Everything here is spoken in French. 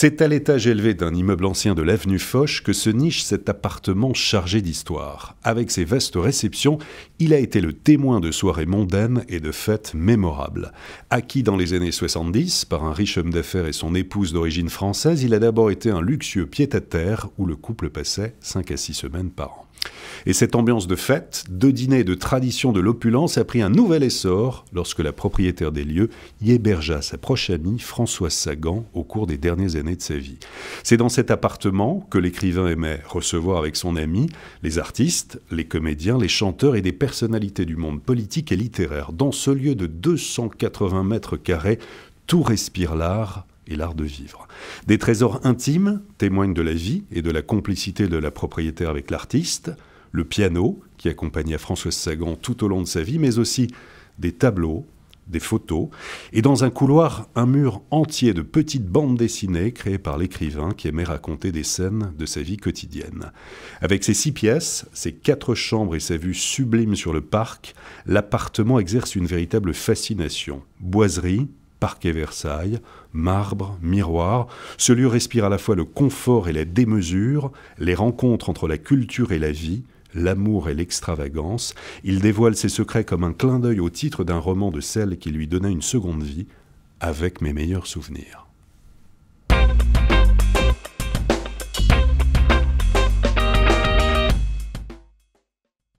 C'est à l'étage élevé d'un immeuble ancien de l'avenue Foch que se niche cet appartement chargé d'histoire. Avec ses vastes réceptions, il a été le témoin de soirées mondaines et de fêtes mémorables. Acquis dans les années 70 par un riche homme d'affaires et son épouse d'origine française, il a d'abord été un luxueux pied-à-terre où le couple passait 5 à 6 semaines par an. Et cette ambiance de fête, de dîners et de tradition de l'opulence a pris un nouvel essor lorsque la propriétaire des lieux y hébergea sa proche amie Françoise Sagan au cours des dernières années de sa vie. C'est dans cet appartement que l'écrivain aimait recevoir avec son ami les artistes, les comédiens, les chanteurs et des personnalités du monde politique et littéraire. Dans ce lieu de 280 mètres carrés, tout respire l'art et l'art de vivre. Des trésors intimes témoignent de la vie et de la complicité de la propriétaire avec l'artiste, le piano, qui accompagna Françoise Sagan tout au long de sa vie, mais aussi des tableaux, des photos, et dans un couloir, un mur entier de petites bandes dessinées créées par l'écrivain qui aimait raconter des scènes de sa vie quotidienne. Avec ses six pièces, ses quatre chambres et sa vue sublime sur le parc, l'appartement exerce une véritable fascination. Boiserie, parquet Versailles, marbre, miroir, ce lieu respire à la fois le confort et la démesure, les rencontres entre la culture et la vie, L'amour et l'extravagance, il dévoile ses secrets comme un clin d'œil au titre d'un roman de celle qui lui donna une seconde vie, avec mes meilleurs souvenirs.